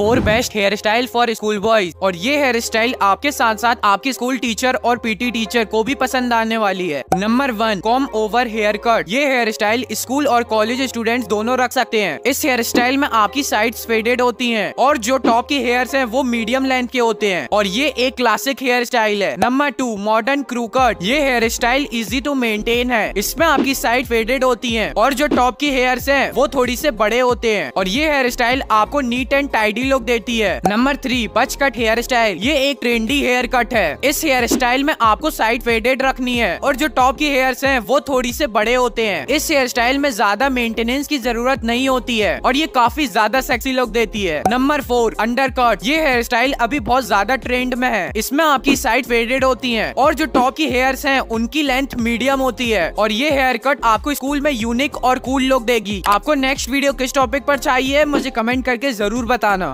four best hair style for school boys और ये hair style आपके साथ साथ आपके स्कूल टीचर और पीटी टीचर को भी पसंद आने वाली है number one comb over hair cut ये हेयर स्टाइल स्कूल और कॉलेज स्टूडेंट दोनों रख सकते हैं इस हेयर स्टाइल में आपकी साइड फेडेड होती है और जो टॉप की हेयर है वो मीडियम लेंथ के होते हैं और ये एक क्लासिक हेयर स्टाइल है number two modern crew cut ये hair style easy to maintain है इसमें आपकी साइड फेडेड होती है और जो टॉप की हेयर्स है वो थोड़ी से बड़े होते हैं और ये हेयर स्टाइल आपको नीट एंड टाइडी लुक देती है number three buzz cut hair style ये एक ट्रेंडी हेयर कट है इस हेयर स्टाइल में आपको साइड फेडेड रखनी है और जो टॉप की हेयर्स हैं वो थोड़ी से बड़े होते हैं इस हेयर स्टाइल में ज्यादा मेंटेनेंस की जरूरत नहीं होती है और ये काफी ज्यादा सेक्सी लुक देती है नंबर फोर अंडर कट ये हेयर स्टाइल अभी बहुत ज्यादा ट्रेंड में है इसमें आपकी साइड फेडेड होती है और जो टॉप की हेयर्स है उनकी लेंथ मीडियम होती है और ये हेयर कट आपको स्कूल में यूनिक और कूल लुक देगी आपको नेक्स्ट वीडियो किस टॉपिक पर चाहिए मुझे कमेंट करके जरूर बताना